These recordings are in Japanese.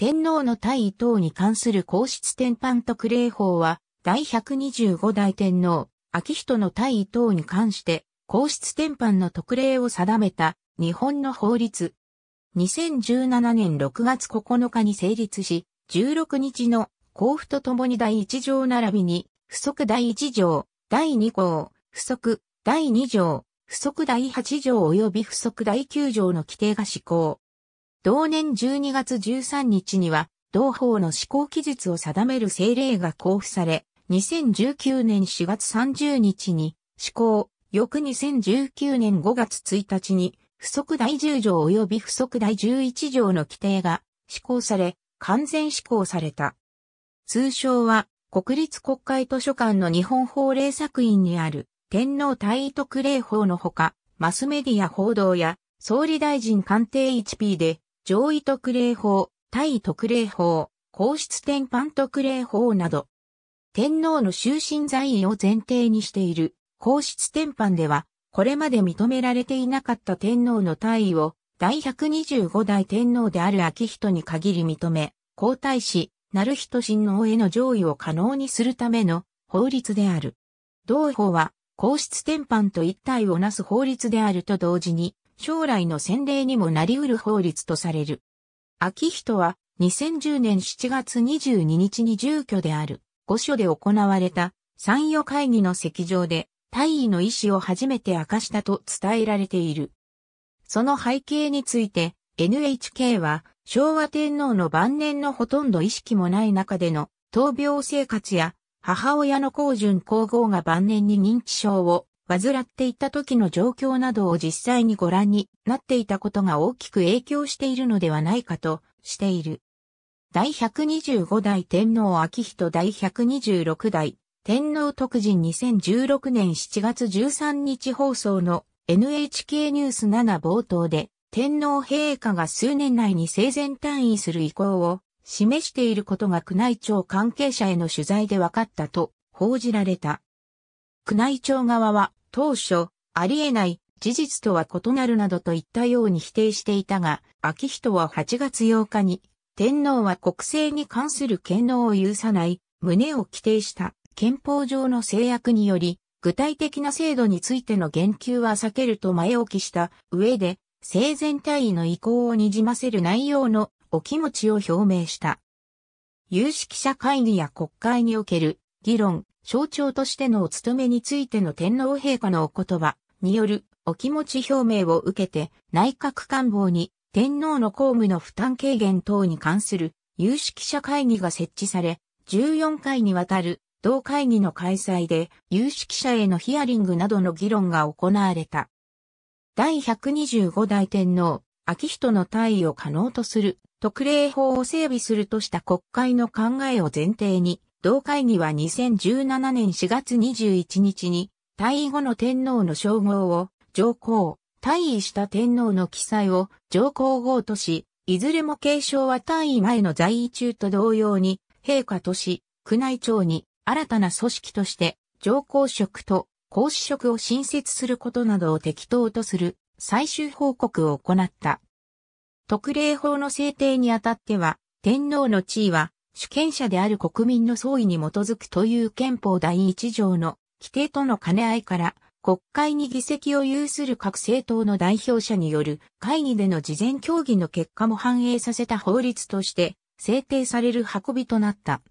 天皇の対位等に関する皇室典範特例法は、第125代天皇、秋人の対位等に関して、皇室典範の特例を定めた日本の法律。2017年6月9日に成立し、16日の交付とともに第1条並びに、不足第1条、第2項、不足、第2条、不足第8条及び不足第9条の規定が施行。同年12月13日には、同法の施行期日を定める政令が交付され、2019年4月30日に施行、翌2019年5月1日に、不足第10条及び不足第11条の規定が施行され、完全施行された。通称は、国立国会図書館の日本法令作品にある、天皇大位特例法のほか、マスメディア報道や、総理大臣官邸 1P で、上位特例法、対特例法、皇室典範特例法など、天皇の終身在位を前提にしている皇室典範では、これまで認められていなかった天皇の退位を、第125代天皇である秋人に限り認め、皇太子、成人親王への上位を可能にするための法律である。同法は、皇室典範と一体をなす法律であると同時に、将来の先例にもなり得る法律とされる。秋人は2010年7月22日に住居である御所で行われた参与会議の席上で大尉の意思を初めて明かしたと伝えられている。その背景について NHK は昭和天皇の晩年のほとんど意識もない中での闘病生活や母親の高順皇后が晩年に認知症を患っていた時の状況などを実際にご覧になっていたことが大きく影響しているのではないかとしている。第125代天皇昭仁第126代天皇特人2016年7月13日放送の NHK ニュース7冒頭で天皇陛下が数年内に生前退位する意向を示していることが宮内庁関係者への取材で分かったと報じられた。宮内庁側は当初、ありえない、事実とは異なるなどといったように否定していたが、秋人は8月8日に、天皇は国政に関する権能を有さない、胸を規定した憲法上の制約により、具体的な制度についての言及は避けると前置きした上で、生前退位の意向をにじませる内容のお気持ちを表明した。有識者会議や国会における議論、象徴としてのお務めについての天皇陛下のお言葉によるお気持ち表明を受けて内閣官房に天皇の公務の負担軽減等に関する有識者会議が設置され、14回にわたる同会議の開催で有識者へのヒアリングなどの議論が行われた。第125代天皇、昭仁の退位を可能とする特例法を整備するとした国会の考えを前提に、同会議は2017年4月21日に、退位後の天皇の称号を、上皇、退位した天皇の記載を上皇后とし、いずれも継承は退位前の在位中と同様に、陛下とし、宮内庁に新たな組織として上皇職と皇嗣職を新設することなどを適当とする最終報告を行った。特例法の制定にあたっては、天皇の地位は主権者である国民の総意に基づくという憲法第1条の規定との兼ね合いから、国会に議席を有する各政党の代表者による会議での事前協議の結果も反映させた法律として制定される運びとなった。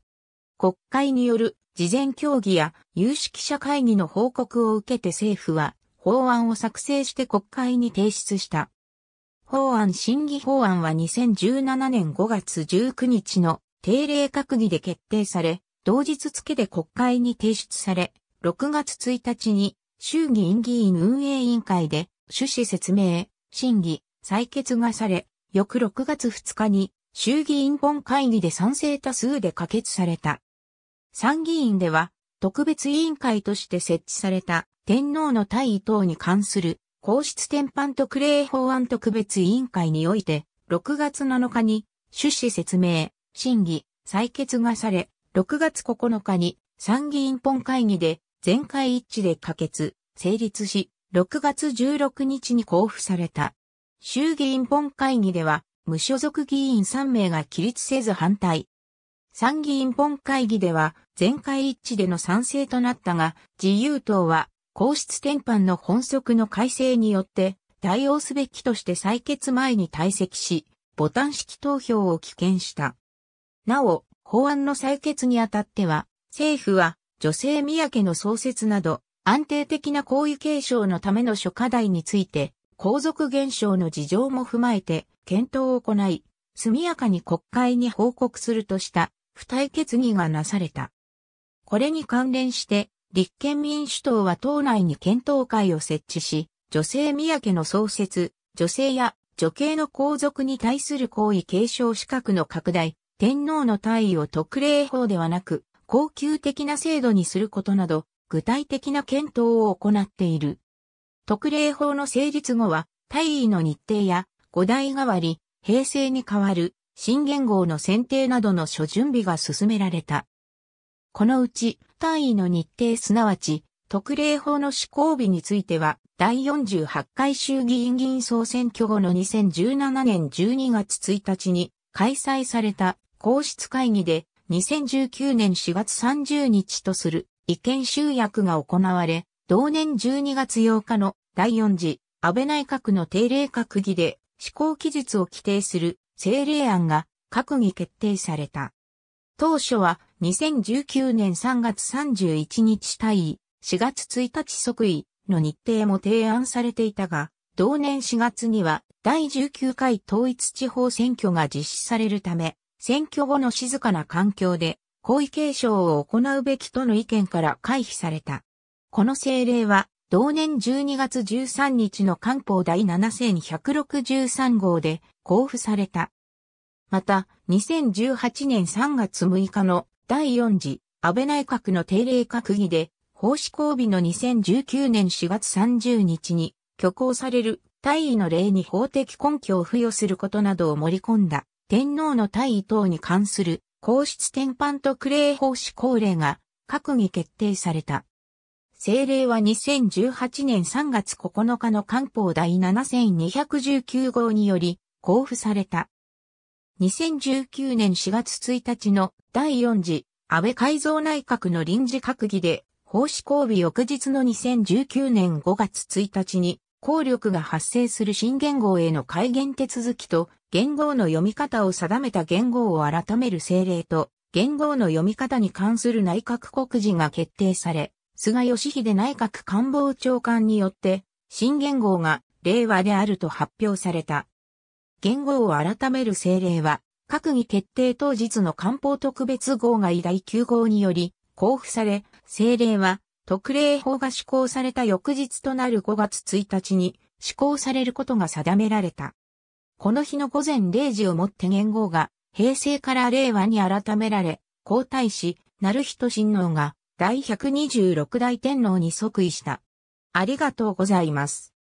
国会による事前協議や有識者会議の報告を受けて政府は法案を作成して国会に提出した。法案審議法案は2017年5月19日の定例閣議で決定され、同日付で国会に提出され、6月1日に衆議院議員運営委員会で趣旨説明、審議、採決がされ、翌6月2日に衆議院本会議で賛成多数で可決された。参議院では特別委員会として設置された天皇の退位等に関する皇室天換特例法案特別委員会において6月7日に趣旨説明、審議、採決がされ、6月9日に参議院本会議で全会一致で可決、成立し、6月16日に交付された。衆議院本会議では、無所属議員3名が起立せず反対。参議院本会議では、全会一致での賛成となったが、自由党は、皇室転換の本則の改正によって、対応すべきとして採決前に退席し、ボタン式投票を棄権した。なお、法案の採決にあたっては、政府は女性宮家の創設など、安定的な皇位継承のための諸課題について、皇族減少の事情も踏まえて、検討を行い、速やかに国会に報告するとした、付帯決議がなされた。これに関連して、立憲民主党は党内に検討会を設置し、女性宮家の創設、女性や女系の皇族に対する皇位継承資格の拡大、天皇の退位を特例法ではなく、恒久的な制度にすることなど、具体的な検討を行っている。特例法の成立後は、退位の日程や、五代代わり、平成に代わる、新元号の選定などの諸準備が進められた。このうち、退位の日程すなわち、特例法の施行日については、第48回衆議院議員総選挙後の2017年12月1日に開催された皇室会議で2019年4月30日とする意見集約が行われ、同年12月8日の第4次安倍内閣の定例閣議で施行期日を規定する政令案が閣議決定された。当初は2019年3月31日対位、4月1日即位の日程も提案されていたが、同年4月には第19回統一地方選挙が実施されるため、選挙後の静かな環境で、皇位継承を行うべきとの意見から回避された。この政令は、同年12月13日の官報第7 1 6 3号で交付された。また、2018年3月6日の第4次安倍内閣の定例閣議で、法施行日の2019年4月30日に、挙行される大位の例に法的根拠を付与することなどを盛り込んだ天皇の退位等に関する皇室典範特例法施行令が閣議決定された。政令は2018年3月9日の官報第7219号により交付された。2019年4月1日の第4次安倍改造内閣の臨時閣議で法施行日翌日の2019年5月1日に効力が発生する新元号への改元手続きと、元号の読み方を定めた元号を改める政令と、元号の読み方に関する内閣告示が決定され、菅義偉内閣官房長官によって、新元号が令和であると発表された。元号を改める政令は、閣議決定当日の官報特別号外第9号により、交付され、政令は特例法が施行された翌日となる5月1日に施行されることが定められた。この日の午前0時をもって元号が平成から令和に改められ、皇太子、成人親王が第126代天皇に即位した。ありがとうございます。